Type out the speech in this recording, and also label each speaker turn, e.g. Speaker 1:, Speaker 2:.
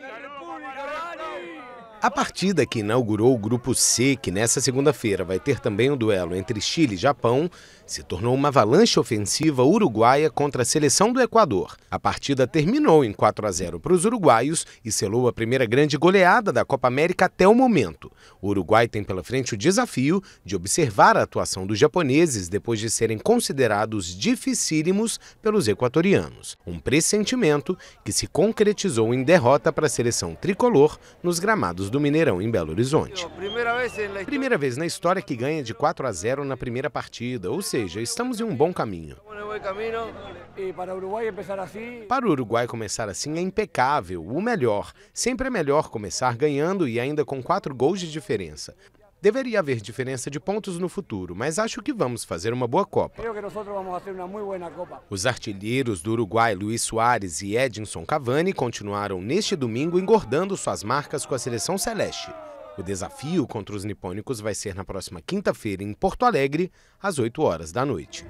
Speaker 1: Dale, A partida que inaugurou o Grupo C, que nessa segunda-feira vai ter também um duelo entre Chile e Japão, se tornou uma avalanche ofensiva uruguaia contra a seleção do Equador. A partida terminou em 4 a 0 para os uruguaios e selou a primeira grande goleada da Copa América até o momento. O Uruguai tem pela frente o desafio de observar a atuação dos japoneses depois de serem considerados dificílimos pelos equatorianos. Um pressentimento que se concretizou em derrota para a seleção tricolor nos gramados do Mineirão em Belo Horizonte. É primeira vez na história que ganha de 4 a 0 na primeira partida, ou seja, estamos em um bom caminho. Assim? Para o Uruguai começar assim é impecável, o melhor. Sempre é melhor começar ganhando e ainda com quatro gols de diferença. Deveria haver diferença de pontos no futuro, mas acho que vamos fazer uma boa Copa. Os artilheiros do Uruguai, Luiz Soares e Edinson Cavani, continuaram neste domingo engordando suas marcas com a seleção celeste. O desafio contra os nipônicos vai ser na próxima quinta-feira em Porto Alegre, às 8 horas da noite.